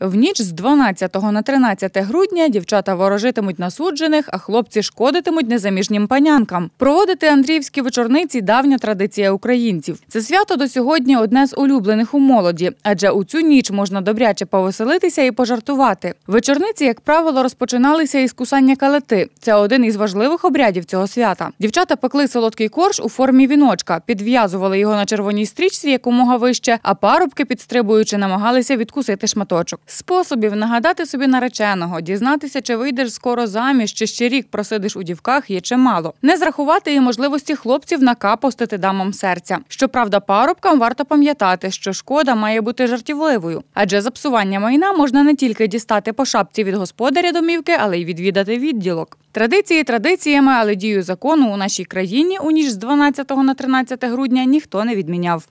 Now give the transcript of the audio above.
В ніч з 12 на 13 грудня дівчата ворожитимуть насуджених, а хлопці шкодитимуть незаміжнім панянкам. Проводити Андріївські вечорниці давня традиція українців. Це свято до сьогодні одне з улюблених у молоді, адже у цю ніч можна добряче повеселитися і пожартувати. Вечорниці, як правило, розпочиналися із кусання калети. Це один із важливих обрядів цього свята. Дівчата пекли солодкий корж у формі віночка, підв'язували його на червоній стрічці якомога вище, а парубки, підстрибуючи, намагалися відкусити шматочок. Способів нагадати собі нареченого, дізнатися, чи вийдеш скоро заміж, чи ще рік просидиш у дівках, є чимало. Не зрахувати і можливості хлопців накапостити дамам серця. Щоправда, парубкам варто пам'ятати, що шкода має бути жартівливою, адже за псування майна можна не тільки дістати по шапці від господаря домівки, але й відвідати відділок. Традиції традиціями, але дію закону у нашій країні у ніч з 12 на 13 грудня ніхто не відміняв.